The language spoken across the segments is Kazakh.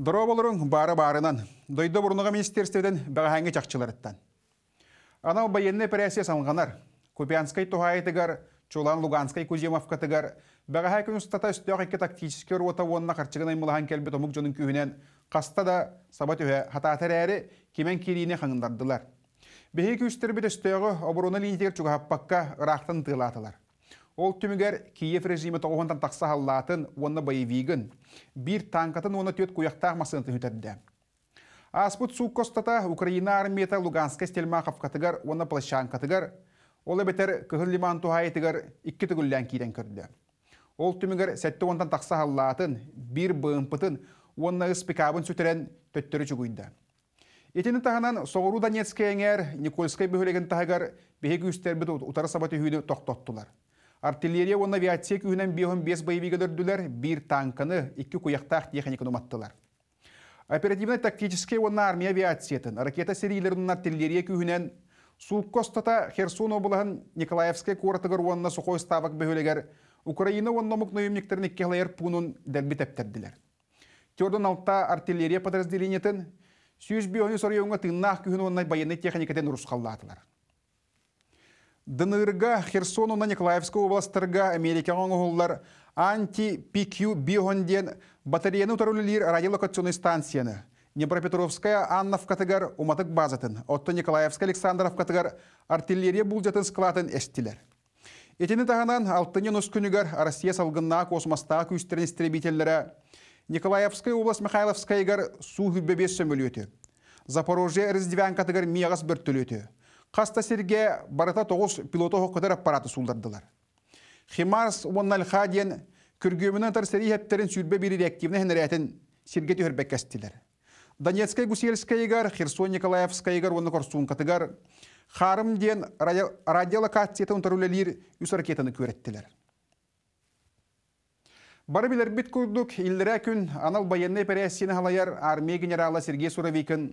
Дұра болырың бары барынан, дойды бұрынығы министерстеден бағаңы жақчыларыттан. Анау байенне пірәсе самғанар, Купянской тухайтыгар, Чулан луганскай Кузимовкатыгар, бағай күн ұстата үстіяқ екі тактический руота онына қарчығын аймылған келбі томық жоның күйінен, қаста да сабат өе хататар әрі кемен керейіне қаңындардылар. Бехе күстер біт үстіяғы лидер чүгі аппаққа ұрақтан тылатылар. Ол түмігер Киев режимі тоғындан тақса халлатын онны боевигін, бір танкатын оны төт көяқтақ масынты үтәдді. су костата Украина армията Луганска стельма онны оны плащанқатығар, ол әбетер күхір лиман тұхайытығар ikki түгіллән кейден көрді. Ол түмігер сәтті ондан тақса халлатын, бір бұымпытын, онны ұс пикабын сүтерен төттірі жүгінді. Итини таханан Соғыру Донецкий әңер Никольскай бөхілеген тағығар бехегі үстер біт ұтары сабаты үйді тоқтоттылар. Артиллерия он авиация үйінен бейхін бес боевигадырдулар бир танканы, икки куяқтақ техниканы маттылар. Оперативно-тактический он армия авиациятын, ракета серийлерінің артиллерия күйінен Суккостата Херсон облағын Николаевске қорытығыр онына сұқой ставық бөлігер Украина оннамық нөемніктерін кехлайыр пунын дәрбі тәптірділер. Тердің алтта артиллерия подразделениетін 100 бионы сорыуыңа тыннақ күйін байны байыны техникаден ұрысқалладылар. Дынырга Херсону на Николаевскую областырга Америка оңғылдар анти-ПК биохонден батареяны ұтарулылер радиолокационный станцияны. Днепропетровская Анновкатыгар уматык базатын, отто Николаевская Александровкатыгар артиллерия булдятын складын эстилер. Этені тағанан алтыны нұс Россия салғынна космоста күйістерін истребителері Николаевская область Михайловская су хүббебес сөмілі Запорожье катыгар мияғас бір Қаста серге барата тоғыз пилоты хоққыдар аппараты сулдардылар. Химарс уоннал хадиен күргөмінен тар сәрі хептерін сүрбе бірі реактивіне хенеретін серге төхірбек кәстілер. Донецкай Гусельскайгар, Херсон Николаевскайгар, оны корсуын катыгар, харым ден радиолокациятын тұрулелер үс ракетаны көреттілер. Бары білер бит күрдік, иллерә күн анал баянны пәрәсіні халаяр армия генералы Сергей Суровикін,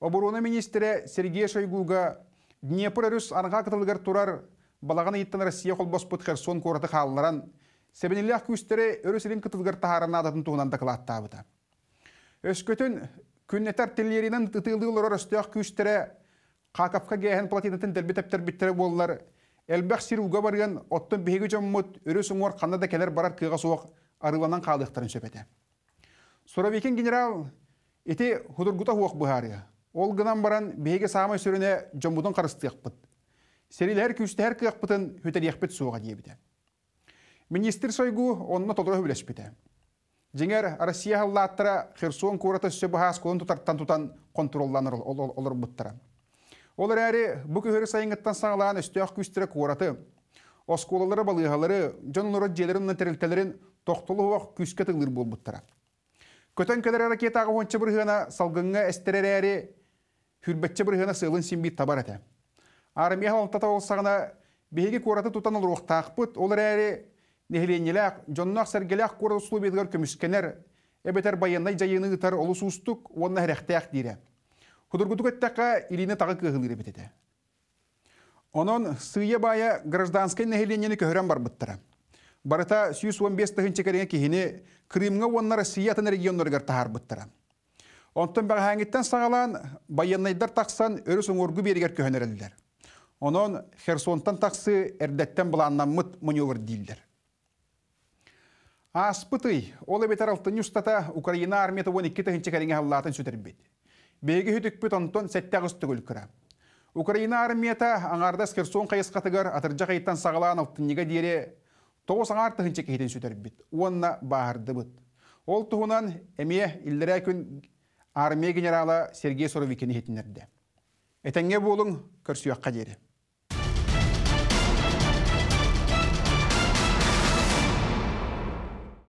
оборона министрі Сергей Шойгуға Днепр рус арга қытылғыр турар балаган еттен Россия қолбос бұтқыр Херсон көрді халларан себенилях күстері үрісілін қытылғыр тағарын адатын туғынан дықылаттабыды. Өскөтүн күннетар тілерінің тұтылдығылыр ұрыстық күстері қақапқа кейін платинатын дәлбетептер біттері болылар, әлбәқ сируға барған оттың бейгі жаммұт үріс ұңғар қанда да келер барар қиға соқ арыланан қалдықтарын сөпеті. Суравекен генерал, еті худыргута хуақ бухария. Ол гынан баран беге саамай сөріне жомбудың қарысты яқпыт. Серилер күсті әр кияқпытын хөтер яқпыт суға дейбіді. Министр сойгу онына толыры білешпіді. Жеңер Россия аттыра Херсон кураты сөбі хас көлін тұтарттан тұтан контролланыр олар бұттыра. Олар әрі бүк өрі сайынғыттан саңылаған ақ күстірі кураты, осколалары балығалары, жонылыры желерін нәтерілтелерін тоқтылы оқ күске тыңлыр бол бұттыра. Көтен кәдір ракета ағы ғончы бұрғына әстерер әрі хүрбәтче бір ғана сылын симби табар әті. Армия халымтата олсағына бейге қораты тұтан ол руқтақ бұд, ол әрі нехленеләк, жоннақ сәргеләк қораты сұлу бедігар көміскенер, әбетер жайыны ұтар олы сұстық, онына әрәқтәк дейрі. Құдыргүдік әттәқа иліне тағы кығылыр әбетеді. Онон сыйы бая гражданскай нехленені көрен бар бұттыры. Барыта 115 тығын чекеріңе кейіне Крымға онлар сиятын тағар бұттыры. Онтон бағаңыттан сағалан байынайдар тақсан өріс оңоргу бергер көхөнерелдер. Онон Херсонтан тақсы әрдеттен мұт маневр дейілдер. Аспыты, ол әбетер алтын юстата Украина армияты 12 тәхінші кәріңе халлатын сөтербет. Бегі хүтік бүт онтон сәтті ағысты көлкірі. Украина армията аңарда Херсон қайыс қатығыр атыржа қайттан сағалан алтын неге дере 9 аңар тәхінші кәйтен сөтербет. Онна бағарды бұт. Ол тұғынан әме үлдірі күн армия генералы Сергей Суровикин етінерді. Этенге болың, көрсуяққа дейді.